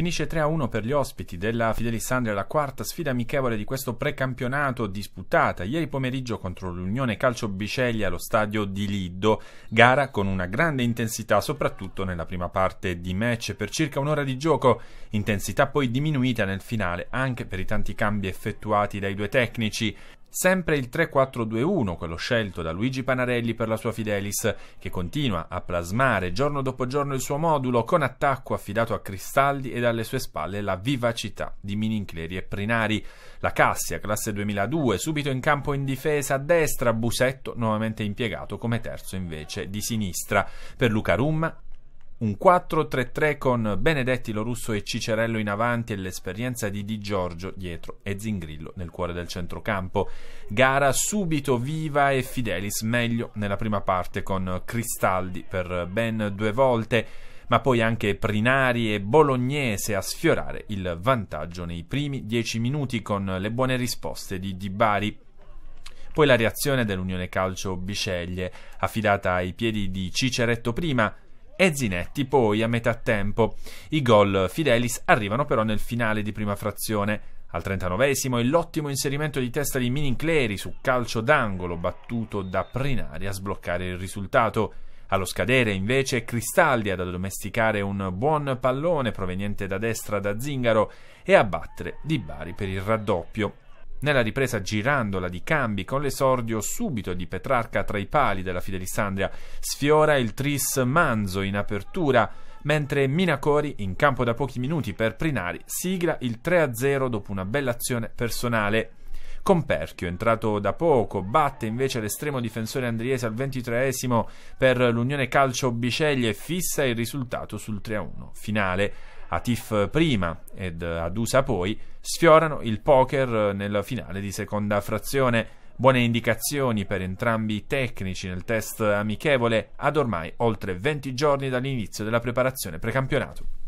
Finisce 3-1 per gli ospiti della Fidelisandria la quarta sfida amichevole di questo precampionato disputata ieri pomeriggio contro l'Unione Calcio Bisceglie allo stadio di Lido. gara con una grande intensità soprattutto nella prima parte di match per circa un'ora di gioco, intensità poi diminuita nel finale anche per i tanti cambi effettuati dai due tecnici. Sempre il 3-4-2-1, quello scelto da Luigi Panarelli per la sua Fidelis, che continua a plasmare giorno dopo giorno il suo modulo, con attacco affidato a Cristaldi e alle sue spalle la vivacità di Minincleri e Prinari. La Cassia, classe 2002, subito in campo in difesa a destra, Busetto nuovamente impiegato come terzo invece di sinistra. Per Luca Rumma un 4-3-3 con Benedetti, Lorusso e Cicerello in avanti e l'esperienza di Di Giorgio dietro e Zingrillo nel cuore del centrocampo. Gara subito viva e Fidelis meglio nella prima parte con Cristaldi per ben due volte, ma poi anche Prinari e Bolognese a sfiorare il vantaggio nei primi dieci minuti con le buone risposte di Di Bari. Poi la reazione dell'Unione Calcio Bisceglie, affidata ai piedi di Ciceretto prima, e Zinetti poi a metà tempo. I gol Fidelis arrivano però nel finale di prima frazione. Al 39esimo è l'ottimo inserimento di testa di Minincleri su calcio d'angolo battuto da Prinari a sbloccare il risultato. Allo scadere invece è Cristaldi ad addomesticare un buon pallone proveniente da destra da Zingaro e a battere Di Bari per il raddoppio. Nella ripresa girandola di cambi con l'esordio subito di Petrarca tra i pali della Fidelissandria, sfiora il tris Manzo in apertura, mentre Minacori, in campo da pochi minuti per Prinari, sigla il 3-0 dopo una bella azione personale Comperchio, entrato da poco, batte invece l'estremo difensore andriese al 23esimo per l'Unione Calcio Biceglie e fissa il risultato sul 3-1 finale. Atif prima ed Adusa poi sfiorano il poker nel finale di seconda frazione. Buone indicazioni per entrambi i tecnici nel test amichevole ad ormai oltre 20 giorni dall'inizio della preparazione precampionato.